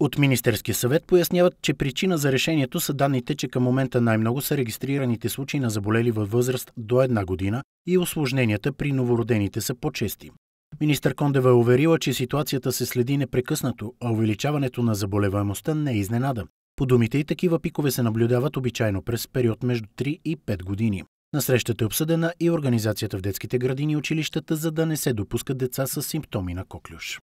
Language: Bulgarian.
От Министерския съвет поясняват, че причина за решението са данните, че към момента най-много са регистрираните случаи на заболели във възраст до една година и осложненията при новородените са по-чести. Министър Кондева е уверила, че ситуацията се следи непрекъснато, а увеличаването на заболеваемостта не е изненада. По думите и такива пикове се наблюдават обичайно през период между 3 и 5 години. На срещата е обсъдена и организацията в детските градини и училищата, за да не се допускат деца с симптоми на коклюш.